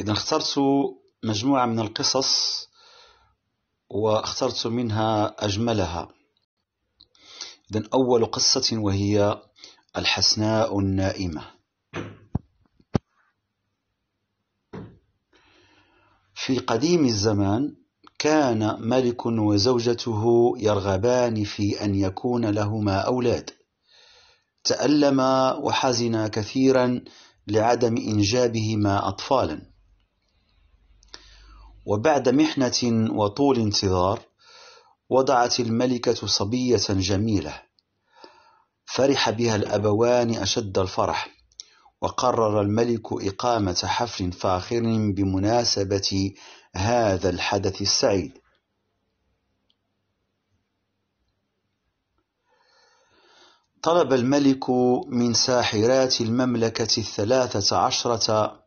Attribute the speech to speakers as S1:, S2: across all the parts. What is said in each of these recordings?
S1: إذا اخترت مجموعة من القصص واخترت منها أجملها إذا أول قصة وهي الحسناء النائمة في قديم الزمان كان ملك وزوجته يرغبان في أن يكون لهما أولاد تألما وحزنا كثيرا لعدم إنجابهما أطفالا وبعد محنة وطول انتظار وضعت الملكة صبية جميلة فرح بها الأبوان أشد الفرح وقرر الملك إقامة حفل فاخر بمناسبة هذا الحدث السعيد طلب الملك من ساحرات المملكة الثلاثة عشرة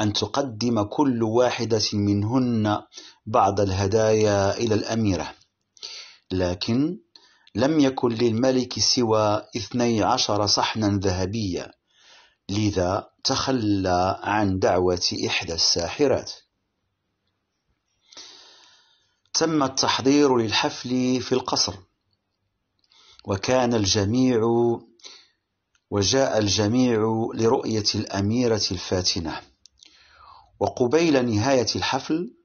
S1: أَنْ تُقَدِّمَ كُلُّ وَاحِدَةٍ مِنْهُنَّ بَعْضَ الْهَدَايَا إلَى الْأَمِيرَةِ لكن لم يكن للملك سوى اثني عشر صحنا ذهبيا لذا تخلى عن دعوة إحدى الساحرات تم التحضير للحفل في القصر وكان الجميع وجاء الجميع لرؤية الأميرة الفاتنة وقبيل نهاية الحفل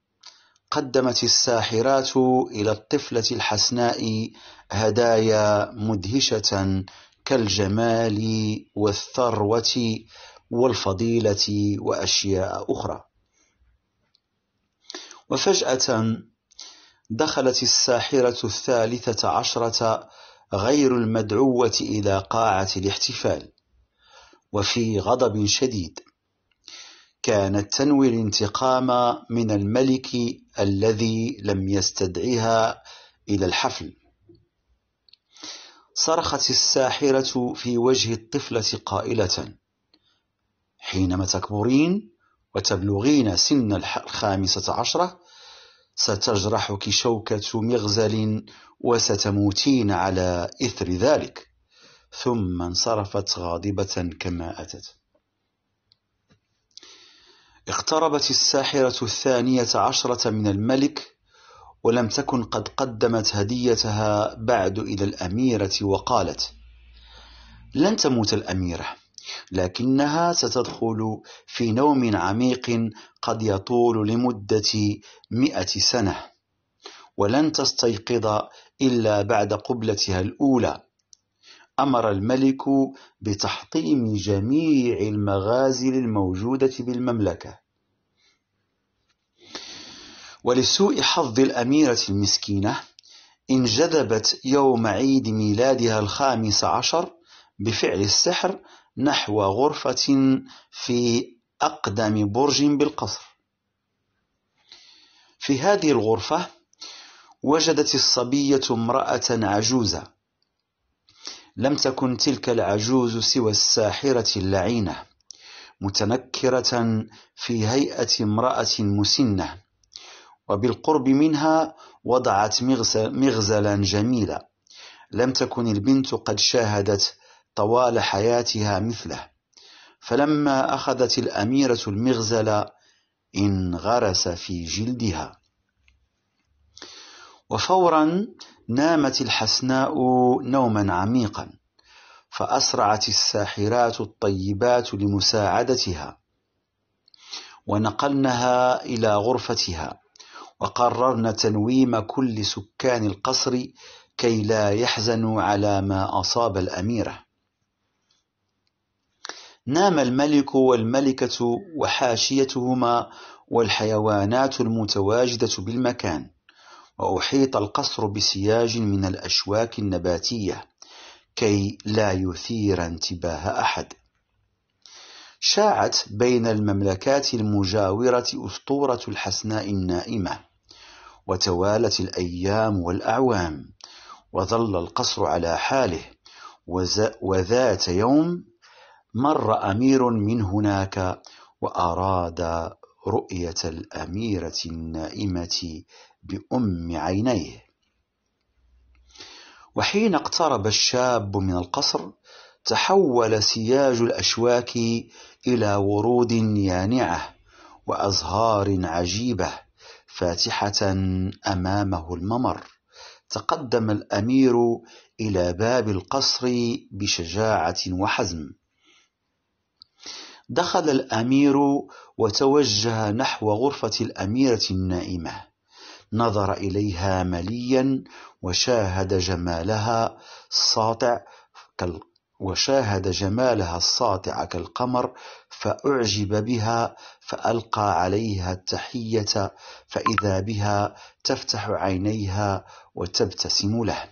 S1: قدمت الساحرات إلى الطفلة الحسناء هدايا مدهشة كالجمال والثروة والفضيلة وأشياء أخرى وفجأة دخلت الساحرة الثالثة عشرة غير المدعوة إلى قاعة الاحتفال وفي غضب شديد كانت تنوي الانتقام من الملك الذي لم يستدعها إلى الحفل صرخت الساحرة في وجه الطفلة قائلة حينما تكبرين وتبلغين سن الخامسة عشرة ستجرحك شوكة مغزل وستموتين على إثر ذلك ثم انصرفت غاضبة كما أتت اقتربت الساحرة الثانية عشرة من الملك ولم تكن قد قدمت هديتها بعد إلى الأميرة وقالت لن تموت الأميرة لكنها ستدخل في نوم عميق قد يطول لمدة مئة سنة ولن تستيقظ إلا بعد قبلتها الأولى أمر الملك بتحطيم جميع المغازل الموجودة بالمملكة ولسوء حظ الأميرة المسكينة انجذبت يوم عيد ميلادها الخامس عشر بفعل السحر نحو غرفة في أقدم برج بالقصر في هذه الغرفة وجدت الصبية امرأة عجوزة لم تكن تلك العجوز سوى الساحرة اللعينة متنكرة في هيئة امرأة مسنة وبالقرب منها وضعت مغزلا جميلا لم تكن البنت قد شاهدت طوال حياتها مثله فلما أخذت الأميرة المغزل انغرس في جلدها وفورا نامت الحسناء نوما عميقا فأسرعت الساحرات الطيبات لمساعدتها ونقلنها إلى غرفتها وقررنا تنويم كل سكان القصر كي لا يحزنوا على ما أصاب الأميرة نام الملك والملكة وحاشيتهما والحيوانات المتواجدة بالمكان وأحيط القصر بسياج من الأشواك النباتية كي لا يثير انتباه أحد شاعت بين المملكات المجاورة أسطورة الحسناء النائمة وتوالت الأيام والأعوام وظل القصر على حاله وذات يوم مر أمير من هناك وأراد رؤية الأميرة النائمة بأم عينيه وحين اقترب الشاب من القصر تحول سياج الأشواك إلى ورود يانعة وأزهار عجيبة فاتحة أمامه الممر تقدم الأمير إلى باب القصر بشجاعة وحزم دخل الأمير وتوجه نحو غرفة الأميرة النائمة نظر إليها مليا وشاهد جمالها الساطع وشاهد جمالها الساطع كالقمر فأعجب بها فألقى عليها التحية فإذا بها تفتح عينيها وتبتسم له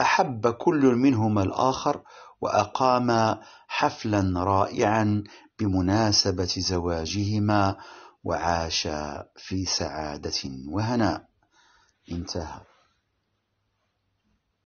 S1: أحب كل منهما الآخر وأقاما حفلا رائعا بمناسبة زواجهما وعاشا في سعادة وهناء انتهى